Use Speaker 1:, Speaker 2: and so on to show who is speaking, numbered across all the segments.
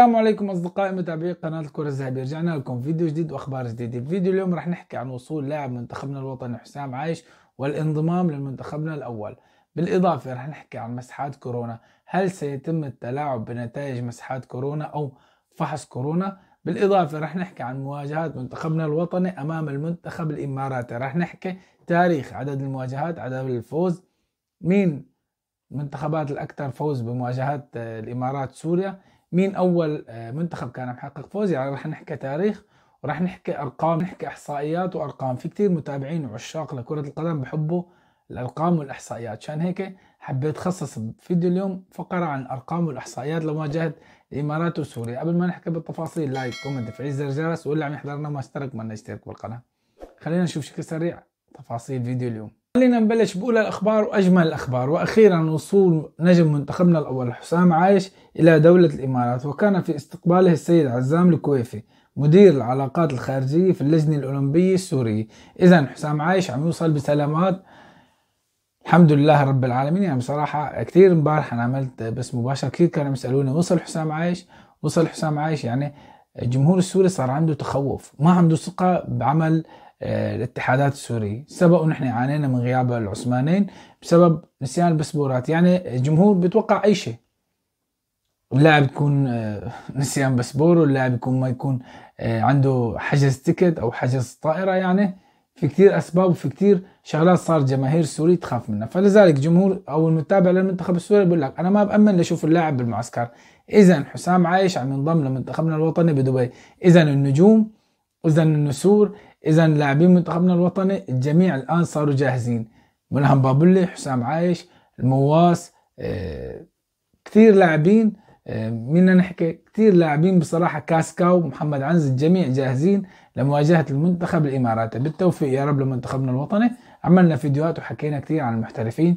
Speaker 1: السلام عليكم اصدقائي متابعي قناه الكره الذهبيه رجعنا لكم فيديو جديد واخبار جديده فيديو اليوم رح نحكي عن وصول لاعب منتخبنا الوطني حسام عايش والانضمام لمنتخبنا الاول بالاضافه رح نحكي عن مسحات كورونا هل سيتم التلاعب بنتائج مسحات كورونا او فحص كورونا بالاضافه رح نحكي عن مواجهات منتخبنا الوطني امام المنتخب الاماراتي رح نحكي تاريخ عدد المواجهات عدد الفوز مين المنتخبات الاكثر فوز بمواجهات الامارات سوريا مين اول آه، منتخب كان محقق فوز يعني رح نحكي تاريخ وراح نحكي ارقام نحكي احصائيات وارقام في كثير متابعين وعشاق لكره القدم بحبوا الارقام والاحصائيات عشان هيك حبيت خصص فيديو اليوم فقره عن ارقام والاحصائيات لمواجهه الامارات وسوريا قبل ما نحكي بالتفاصيل لايك كومنت تفعيل زر الجرس واللي عم يحضرنا ما اشترك ما اشترك بالقناه خلينا نشوف بشكل سريع تفاصيل فيديو اليوم خلينا نبلش بأولى الأخبار وأجمل الأخبار وأخيرا وصول نجم منتخبنا الأول حسام عايش إلى دولة الإمارات وكان في استقباله السيد عزام الكويفي مدير العلاقات الخارجية في اللجنة الأولمبية السورية إذا حسام عايش عم يوصل بسلامات الحمد لله رب العالمين يعني بصراحة كثير امبارح أنا عملت بس مباشر كثير كانوا يسألوني وصل حسام عايش وصل حسام عايش يعني الجمهور السوري صار عنده تخوف ما عنده ثقة بعمل آه، الاتحادات السوري سبق ونحن عانينا من غياب العثمانيين بسبب نسيان البسبورات يعني الجمهور بيتوقع أي شيء اللاعب يكون آه، نسيان بسبور واللاعب يكون ما يكون آه، عنده حجز تيكت أو حجز طائرة يعني في كثير أسباب وفي كثير شغلات صار جماهير سوري تخاف منها فلذلك جمهور أو المتابع للمنتخب السوري بيقول لك أنا ما بأمن لأشوف اللاعب بالمعسكر إذا حسام عايش عم ينضم لمنتخبنا الوطني بدبي إذا النجوم إذا النسور اذا لاعبين منتخبنا الوطني الجميع الان صاروا جاهزين منهم بابلي حسام عايش المواس آه، كثير لاعبين آه، مين نحكي كثير لاعبين بصراحه كاسكاو محمد عنز الجميع جاهزين لمواجهه المنتخب الاماراتي بالتوفيق يا رب لمنتخبنا الوطني عملنا فيديوهات وحكينا كثير عن المحترفين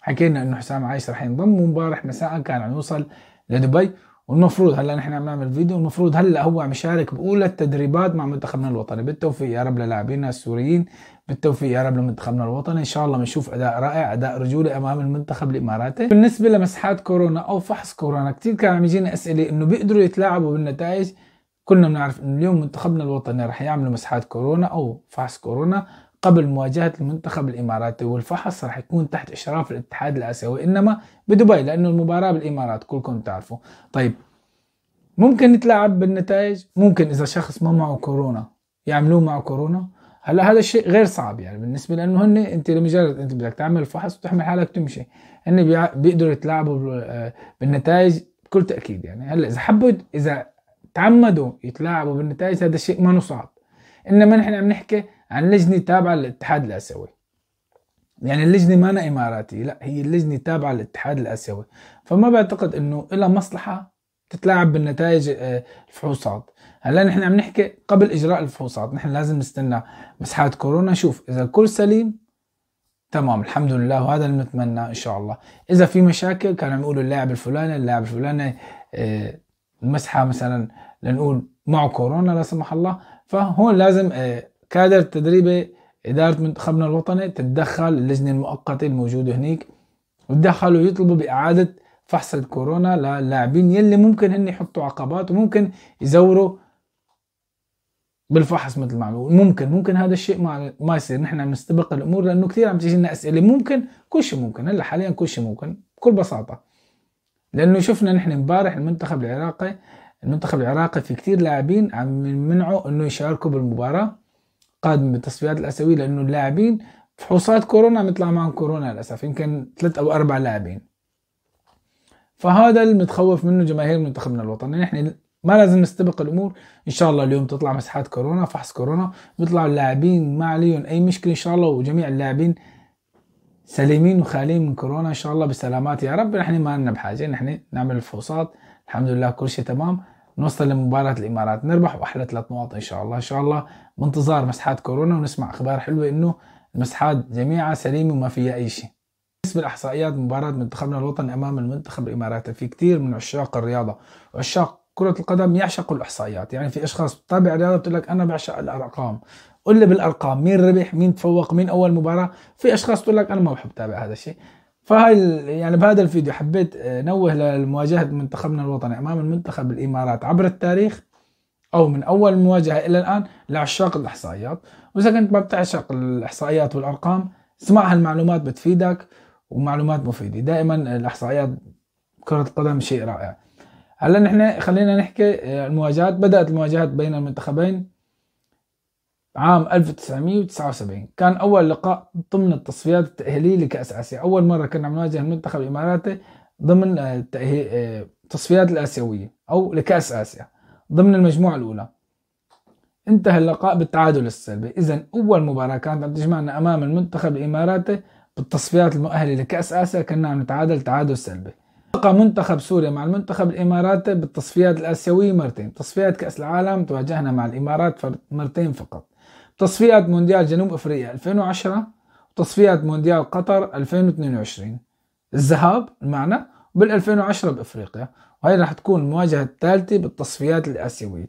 Speaker 1: حكينا انه حسام عايش رح ينضم ومبارح مساء كان عم يوصل لدبي والمفروض هلا نحن عم نعمل فيديو والمفروض هلا هو عم يشارك باولى التدريبات مع منتخبنا الوطني بالتوفيق يا رب للاعبينا السوريين بالتوفيق يا رب لمنتخبنا الوطني ان شاء الله بنشوف اداء رائع اداء رجولي امام المنتخب الاماراتي بالنسبه لمسحات كورونا او فحص كورونا كثير كان عم يجينا اسئله انه بيقدروا يتلاعبوا بالنتائج كلنا بنعرف انه اليوم منتخبنا الوطني رح يعملوا مسحات كورونا او فحص كورونا قبل مواجهة المنتخب الإماراتي والفحص راح يكون تحت إشراف الاتحاد الآسيوي إنما بدبي لأنه المباراة بالإمارات كلكم تعرفوا طيب ممكن نتلاعب بالنتائج ممكن إذا شخص ما معه كورونا يعملوه معه كورونا هلا هذا الشيء غير صعب يعني بالنسبه لانه هن انت لمجرد انت بدك تعمل فحص وتحمل حالك تمشي هن بيقدروا يتلاعبوا بالنتائج بكل تاكيد يعني هلا اذا حبوا اذا تعمدوا يتلاعبوا بالنتائج هذا الشيء ما صعب انما نحن عم نحكي عن لجنه تابعه للاتحاد الاسيوي يعني اللجنه ما أنا اماراتي لا هي اللجنه تابعه للاتحاد الاسيوي فما بعتقد انه لها مصلحه تتلاعب بالنتائج آه، الفحوصات هلا نحن عم نحكي قبل اجراء الفحوصات نحن لازم نستنى مسحات كورونا شوف اذا الكل سليم تمام الحمد لله وهذا اللي نتمنى ان شاء الله اذا في مشاكل كانوا عم يقولوا اللاعب الفلاني اللاعب الفلاني آه، المسحه مثلا لنقول معه كورونا لا سمح الله فهون لازم آه، كادر التدريبي إدارة منتخبنا الوطني تتدخل اللجنة المؤقتة الموجودة هنيك وتدخلوا يطلبوا بإعادة فحص الكورونا للاعبين يلي ممكن هن يحطوا عقبات وممكن يزوروا بالفحص مثل ما عملوا ممكن ممكن هذا الشيء ما ما يصير نحن عم نستبق الامور لانه كثير عم تجينا لنا اسئله ممكن كل شيء ممكن هلا حاليا كل شيء ممكن بكل بساطه لانه شفنا نحن امبارح المنتخب العراقي المنتخب العراقي في كثير لاعبين عم يمنعوا انه يشاركوا بالمباراه قادم بتصفيات الاسيويه لانه اللاعبين فحوصات كورونا مطلع معهم كورونا للاسف يمكن ثلاث او اربع لاعبين فهذا اللي متخوف منه جماهير منتخبنا الوطني نحن ما لازم نستبق الامور ان شاء الله اليوم تطلع مسحات كورونا فحص كورونا بيطلعوا اللاعبين ما عليهم اي مشكله ان شاء الله وجميع اللاعبين سليمين وخاليين من كورونا ان شاء الله بسلامات يا رب نحن ما لنا بحاجه نحن نعمل الفحوصات الحمد لله كل شيء تمام ونوصل لمباراة الإمارات نربح وأحلى ثلاث نقاط إن شاء الله إن شاء الله بانتظار مسحات كورونا ونسمع أخبار حلوة إنه المسحات جميعها سليمة وما فيها أي شيء بالنسبة لإحصائيات مباراة منتخبنا الوطني أمام المنتخب الإماراتي في كثير من عشاق الرياضة وعشاق كرة القدم يعشقوا الإحصائيات يعني في أشخاص بتتابع الرياضة بتقول لك أنا بعشق الأرقام قل لي بالأرقام مين ربح مين تفوق مين أول مباراة في أشخاص تقول لك أنا ما بحب أتابع هذا الشيء فهاي يعني بهذا الفيديو حبيت آه، نوه لمواجهة منتخبنا الوطني أمام المنتخب الإمارات عبر التاريخ أو من أول مواجهة إلى الآن لعشاق الإحصائيات وإذا كنت ما بتعشق الإحصائيات والأرقام اسمع هالمعلومات بتفيدك ومعلومات مفيدة دائما الإحصائيات كرة القدم شيء رائع هلا نحن خلينا نحكي آه، المواجهات بدأت المواجهات بين المنتخبين عام 1979 كان أول لقاء ضمن التصفيات التأهيلية لكأس آسيا أول مرة كنا نواجه المنتخب الإماراتي ضمن التصفيات آه، آه، الآسيوية أو لكأس آسيا ضمن المجموعة الأولى انتهى اللقاء بالتعادل السلبي إذا أول مباراة كانت عم تجمعنا أمام المنتخب الإماراتي بالتصفيات المؤهلة لكأس آسيا كنا عم نتعادل تعادل سلبي لقى منتخب سوريا مع المنتخب الإماراتي بالتصفيات الآسيوية مرتين تصفيات كأس العالم تواجهنا مع الإمارات مرتين فقط تصفيات مونديال جنوب افريقيا 2010 وتصفيات مونديال قطر 2022 الذهاب معنا بال 2010 بافريقيا وهي راح تكون المواجهه الثالثه بالتصفيات الاسيويه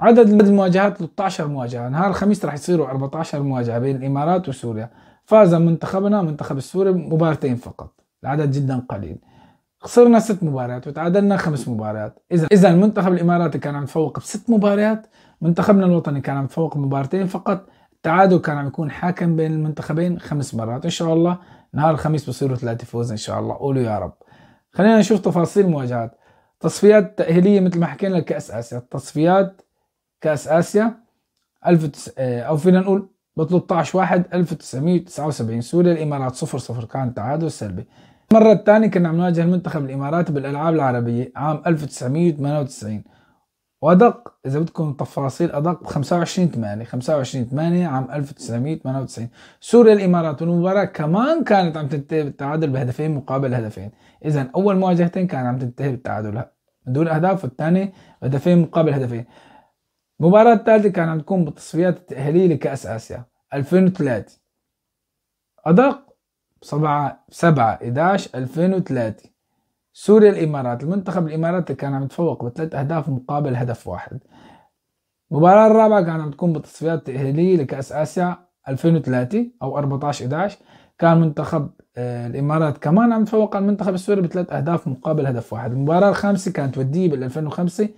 Speaker 1: عدد المواجهات 13 مواجهه نهار الخميس راح يصيروا 14 مواجهه بين الامارات وسوريا فاز منتخبنا منتخب السوري مبارتين فقط العدد جدا قليل خسرنا ست مباريات وتعادلنا خمس مباريات اذا اذا المنتخب الاماراتي كان عم يتفوق بست مباريات منتخبنا الوطني كان عم يتفوق بمباراتين فقط التعادل كان عم يكون حاكم بين المنتخبين خمس مرات ان شاء الله نهار الخميس بصيروا ثلاثة فوز ان شاء الله قولوا يا رب خلينا نشوف تفاصيل المواجهات تصفيات تأهيلية مثل ما حكينا لكأس آسيا تصفيات كأس آسيا 19... آه، أو فينا نقول ب 13 1 1979 سوريا الإمارات 0 0 كان تعادل سلبي المرة الثانية كنا عم نواجه المنتخب الإماراتي بالألعاب العربية عام 1998 وأدق إذا بدكم تفاصيل أدق ب 25 8 25 8 عام 1998 سوريا الإمارات والمباراة كمان كانت عم تنتهي بالتعادل بهدفين مقابل هدفين إذا أول مواجهتين كانت عم تنتهي بالتعادل بدون أهداف والثانية هدفين مقابل هدفين المباراة الثالثة كانت عم تكون بالتصفيات التأهيلية لكأس آسيا 2003 أدق 7 7 11 2003 سوريا الامارات المنتخب الاماراتي كان عم يتفوق بثلاث اهداف مقابل هدف واحد المباراة الرابعة كانت عم تكون بالتصفيات التأهيلية لكأس آسيا 2003 أو 14 11 كان منتخب آه، الإمارات كمان عم يتفوق على المنتخب السوري بثلاث أهداف مقابل هدف واحد المباراة الخامسة كانت ودية بال 2005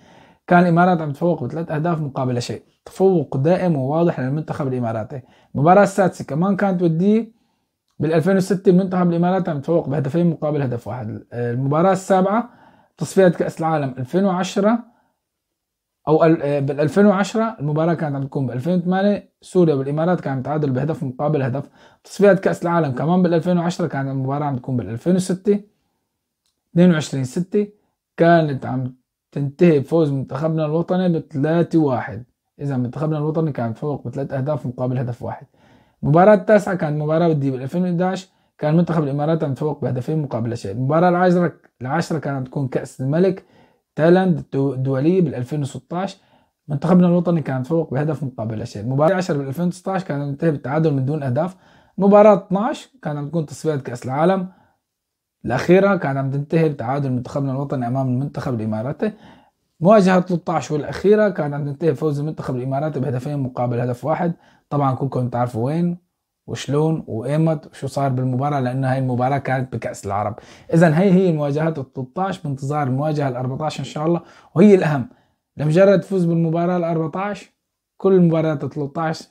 Speaker 1: كان الإمارات عم تفوق بثلاث أهداف مقابل شيء تفوق دائم وواضح للمنتخب الإماراتي المباراة السادسة كمان كانت ودية بال 2006 منتخب الامارات عم يتفوق بهدفين مقابل هدف واحد المباراه السابعه تصفيات كاس العالم 2010 او آه، بال 2010 المباراه كانت عم تكون ب 2008 سوريا والامارات كانت تعادل بهدف مقابل هدف تصفيات كاس العالم كمان بال 2010 كانت المباراه عم تكون بال 2006 22 6 كانت عم تنتهي بفوز منتخبنا الوطني ب 3 1 اذا منتخبنا الوطني كان يتفوق بثلاث اهداف مقابل هدف واحد المباراة التاسعة كانت مباراة ودية بال 2011 كان منتخب الامارات متفوق بهدفين مقابل شيء، المباراة العاشرة العاشرة كانت تكون كأس الملك تايلاند الدولية بال 2016 منتخبنا الوطني كان متفوق بهدف مقابل شيء، المباراة 10 بال 2019 كانت تنتهي بالتعادل من دون اهداف، المباراة 12 كانت تكون تصفيات كأس العالم الأخيرة كانت عم تنتهي بتعادل منتخبنا الوطني أمام المنتخب الإماراتي مواجهة 13 والأخيرة كانت تنتهي فوز المنتخب الإماراتي بهدفين مقابل هدف واحد طبعا كلكم تعرفوا وين وشلون وايمت وشو صار بالمباراة لأن هاي المباراة كانت بكأس العرب إذا هي هي المواجهات ال 13 بانتظار المواجهة ال 14 إن شاء الله وهي الأهم لمجرد فوز بالمباراة ال 14 كل المباريات ال 13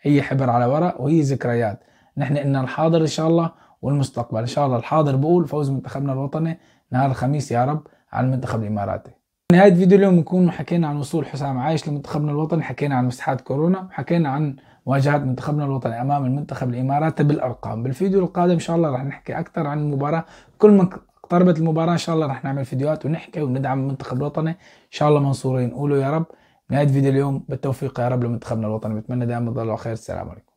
Speaker 1: هي حبر على ورق وهي ذكريات نحن إن الحاضر إن شاء الله والمستقبل إن شاء الله الحاضر بقول فوز منتخبنا الوطني نهار الخميس يا رب على المنتخب الإماراتي نهاية فيديو اليوم نكون حكينا عن وصول حسام عايش لمنتخبنا الوطني حكينا عن مساحات كورونا حكينا عن مواجهات منتخبنا الوطني امام المنتخب الاماراتي بالارقام بالفيديو القادم ان شاء الله رح نحكي اكثر عن المباراة كل ما اقتربت المباراة ان شاء الله رح نعمل فيديوهات ونحكي وندعم المنتخب الوطني ان شاء الله منصورين قولوا يا رب نهاية فيديو اليوم بالتوفيق يا رب لمنتخبنا الوطني بتمنى دائما تضلوا على خير السلام عليكم